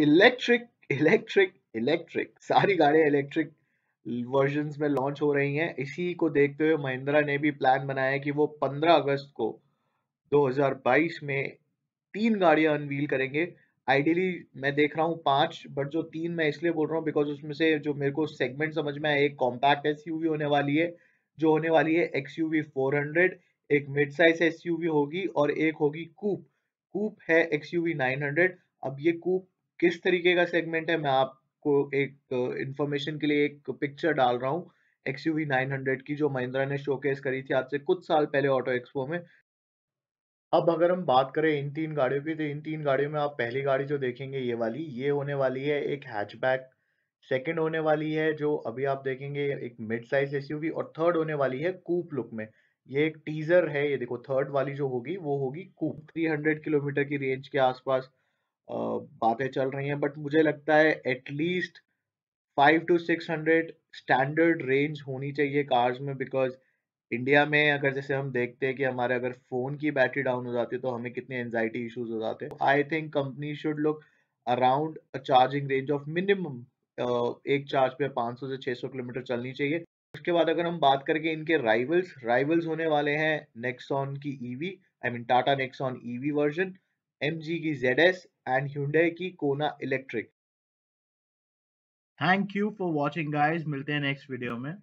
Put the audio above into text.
electric electric electric सारी गाड़ियां electric version में लॉन्च हो रही हैं इसी को देखते हुए महिंद्रा ने भी प्लान बनाया कि वो 15 अगस्त को 2022 में तीन गाड़ियां अनवील करेंगे आइडियली मैं देख रहा हूँ पांच बट जो तीन मैं इसलिए बोल रहा हूँ बिकॉज उसमें से जो मेरे को सेगमेंट समझ में आया एक कॉम्पैक्ट एस होने वाली है जो होने वाली है एक्स यू एक मिड साइज एस होगी और एक होगी कूप कूप है एक्स यू अब ये कूप किस तरीके का सेगमेंट है मैं आपको एक इंफॉर्मेशन uh, के लिए एक पिक्चर डाल रहा हूँ एक्स यू नाइन हंड्रेड की जो महिंद्रा ने शोकेस करी थी आज से कुछ साल पहले ऑटो एक्सपो में अब अगर हम बात करें इन तीन गाड़ियों की तो इन तीन गाड़ियों में आप पहली गाड़ी जो देखेंगे ये वाली ये होने वाली है एक हैचबैक सेकेंड होने वाली है जो अभी आप देखेंगे एक मिड साइज एसयूवी और थर्ड होने वाली है कूप लुक में ये एक टीजर है ये देखो थर्ड वाली जो होगी वो होगी कूप 300 किलोमीटर की रेंज के आसपास बातें चल रही हैं बट मुझे लगता है at least five two six hundred standard range होनी चाहिए कार्स में बिकॉज इंडिया में अगर जैसे हम देखते हैं कि हमारे अगर फ़ोन की बैटरी डाउन हो जाती है तो हमें कितने एनजाइटी इश्यूज हो जाते हैं I think company should look around charging range of minimum एक चार्ज पे 500 से 600 किलोमीटर चलनी चाहिए उसके बाद अगर हम बात करके इनके राइवल्स राइवल्स होने वाले हैं नेक्सॉन की EV I mean Tata Nexon EV version M की जेड एस एंड ह्यूडे की Kona electric thank you for watching guys मिलते हैं नेक्स्ट वीडियो में